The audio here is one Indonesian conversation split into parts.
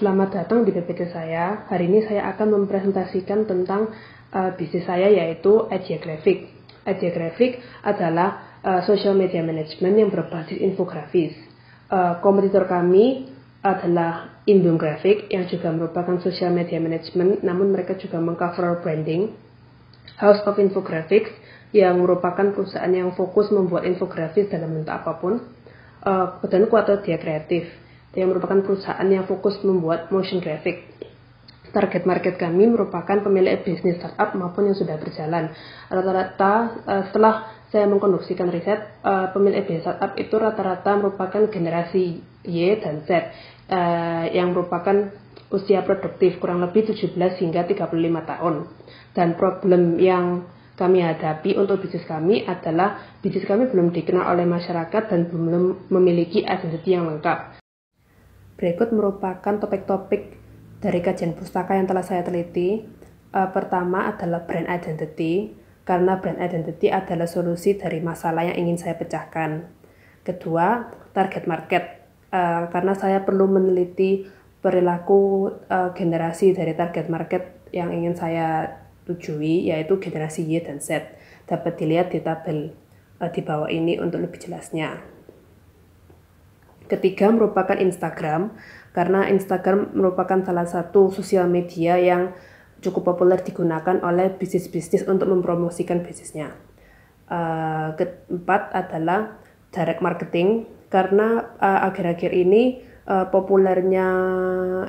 Selamat datang di PPT saya. Hari ini saya akan mempresentasikan tentang uh, bisnis saya yaitu Adia Graphic. Adia Graphic adalah uh, social media management yang berbasis infografis. Uh, kompetitor kami adalah Indum Graphic yang juga merupakan social media management namun mereka juga mengcover branding. House of Infographics yang merupakan perusahaan yang fokus membuat infografis dalam bentuk apapun. Uh, dan Kuato Dia Kreatif yang merupakan perusahaan yang fokus membuat motion graphic. Target market kami merupakan pemilik bisnis startup maupun yang sudah berjalan. Rata-rata uh, setelah saya mengkonduksikan riset, uh, pemilik bisnis startup itu rata-rata merupakan generasi Y dan Z uh, yang merupakan usia produktif kurang lebih 17 hingga 35 tahun. Dan problem yang kami hadapi untuk bisnis kami adalah bisnis kami belum dikenal oleh masyarakat dan belum memiliki identitas yang lengkap. Berikut merupakan topik-topik dari kajian pustaka yang telah saya teliti. Uh, pertama adalah brand identity, karena brand identity adalah solusi dari masalah yang ingin saya pecahkan. Kedua, target market, uh, karena saya perlu meneliti perilaku uh, generasi dari target market yang ingin saya tujui, yaitu generasi Y dan Z. Dapat dilihat di tabel di bawah ini untuk lebih jelasnya. Ketiga merupakan Instagram karena Instagram merupakan salah satu sosial media yang cukup populer digunakan oleh bisnis-bisnis untuk mempromosikan bisnisnya. Uh, keempat adalah direct marketing karena akhir eh, akhir-akhir ini uh, populernya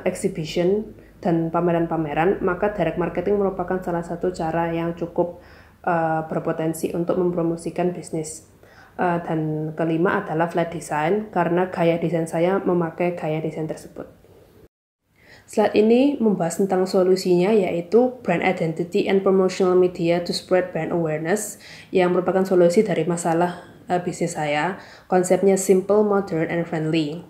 exhibition dan pameran-pameran, maka direct marketing merupakan salah satu cara yang cukup uh, berpotensi untuk mempromosikan bisnis. Eh, dan kelima adalah flat design karena gaya desain saya memakai gaya desain tersebut. Slide ini membahas tentang solusinya yaitu brand identity and promotional media to spread brand awareness yang merupakan solusi dari masalah uh, bisnis saya. Konsepnya simple, modern, and friendly.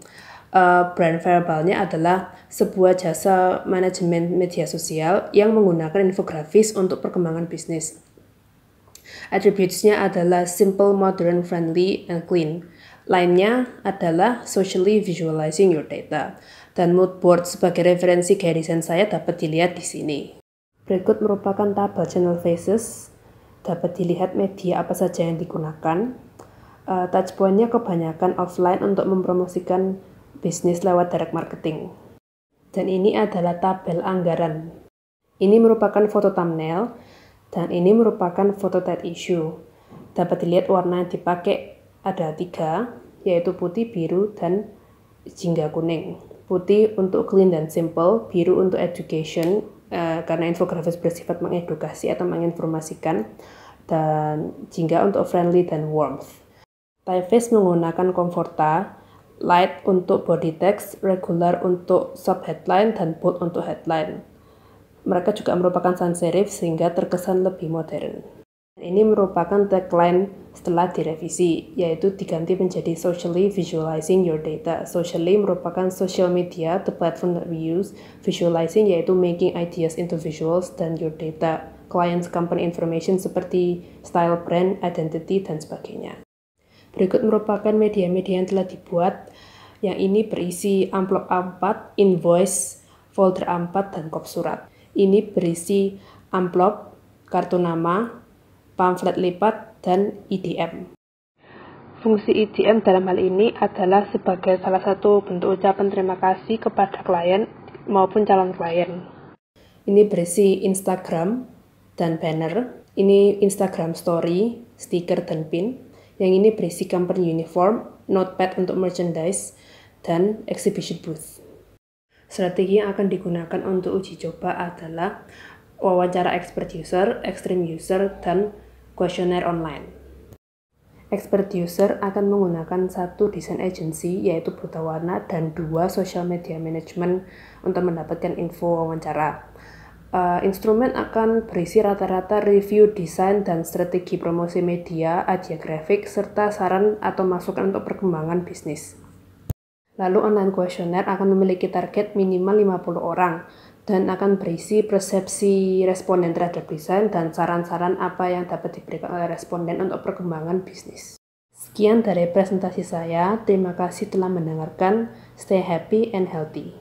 Uh, brand verbalnya adalah sebuah jasa manajemen media sosial yang menggunakan infografis untuk perkembangan bisnis. Attributes-nya adalah simple, modern, friendly, and clean. Lainnya adalah socially visualizing your data. Dan mood board sebagai referensi gaya desain saya dapat dilihat di sini. Berikut merupakan tabel channel faces. Dapat dilihat media apa saja yang digunakan. Uh, Touchpoint-nya kebanyakan offline untuk mempromosikan bisnis lewat direct marketing. Dan ini adalah tabel anggaran. Ini merupakan foto thumbnail dan ini merupakan tight issue. Dapat dilihat warna yang dipakai ada tiga, yaitu putih, biru, dan jingga kuning. Putih untuk clean dan simple, biru untuk education, uh, karena infografis bersifat mengedukasi atau menginformasikan, dan jingga untuk friendly dan warmth. Typeface menggunakan Comforta, light untuk body text, regular untuk sub headline dan bold untuk headline mereka juga merupakan sans serif sehingga terkesan lebih modern. Ini merupakan tagline setelah direvisi, yaitu diganti menjadi socially visualizing your data. Socially merupakan social media, the platform that we use. Visualizing yaitu making ideas into visuals dan your data, clients company information seperti style brand, identity, dan sebagainya. Berikut merupakan media-media yang telah dibuat, yang ini berisi amplop A4, invoice, folder A4, dan kop surat. Ini berisi amplop, kartu nama, pamflet lipat, dan IDM. Fungsi IDM dalam hal ini adalah sebagai salah satu bentuk ucapan terima kasih kepada klien maupun calon klien. Ini berisi Instagram dan banner. Ini Instagram story, stiker dan pin. Yang ini berisi company uniform, notepad untuk merchandise, dan exhibition booth. Strategi yang akan digunakan untuk uji coba adalah wawancara expert user, extreme user, dan kuesioner online. Expert user akan menggunakan satu desain agency yaitu Buta Warna dan dua social media management untuk mendapatkan info wawancara. Uh, instrumen akan berisi rata-rata review desain dan strategi promosi media, aja grafik, serta saran atau masukan untuk perkembangan bisnis. Lalu online questionnaire akan memiliki target minimal 50 orang dan akan berisi persepsi responden terhadap desain dan saran-saran apa yang dapat diberikan oleh responden untuk perkembangan bisnis. Sekian dari presentasi saya. Terima kasih telah mendengarkan. Stay happy and healthy.